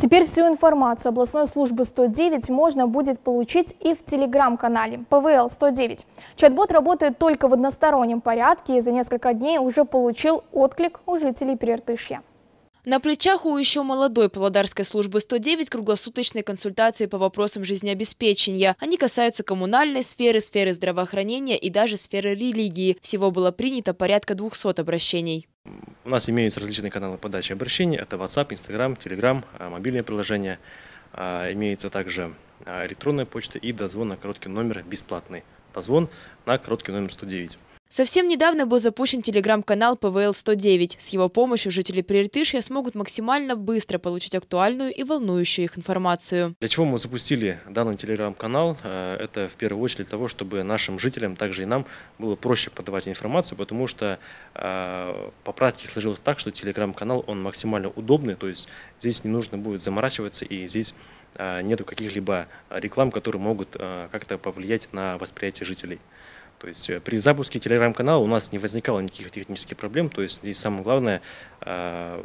Теперь всю информацию областной службы 109 можно будет получить и в телеграм-канале ПВЛ 109. Чат-бот работает только в одностороннем порядке и за несколько дней уже получил отклик у жителей Приртышья. На плечах у еще молодой Павлодарской службы 109 круглосуточные консультации по вопросам жизнеобеспечения. Они касаются коммунальной сферы, сферы здравоохранения и даже сферы религии. Всего было принято порядка 200 обращений. У нас имеются различные каналы подачи обращений. Это WhatsApp, Instagram, Telegram, а, мобильное приложение. А, Имеется также а, электронная почта и дозвон на короткий номер бесплатный. Дозвон на короткий номер 109. Совсем недавно был запущен телеграм-канал ПВЛ-109. С его помощью жители Приртышья смогут максимально быстро получить актуальную и волнующую их информацию. Для чего мы запустили данный телеграм-канал? Э, это в первую очередь для того, чтобы нашим жителям, также и нам, было проще подавать информацию, потому что э, по практике сложилось так, что телеграм-канал он максимально удобный, то есть здесь не нужно будет заморачиваться и здесь э, нету каких-либо реклам, которые могут как-то повлиять на восприятие жителей. То есть э, при запуске телеграм-канала у нас не возникало никаких технических проблем. То есть и самое главное э,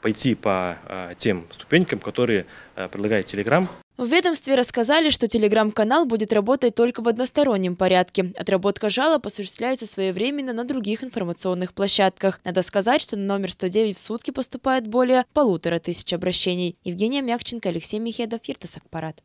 пойти по э, тем ступенькам, которые предлагает Telegram. В ведомстве рассказали, что телеграм-канал будет работать только в одностороннем порядке. Отработка жалоб осуществляется своевременно на других информационных площадках. Надо сказать, что на номер 109 в сутки поступает более полутора тысяч обращений. Евгения Мягченко, Алексей Михедов, Иртас Акпарат.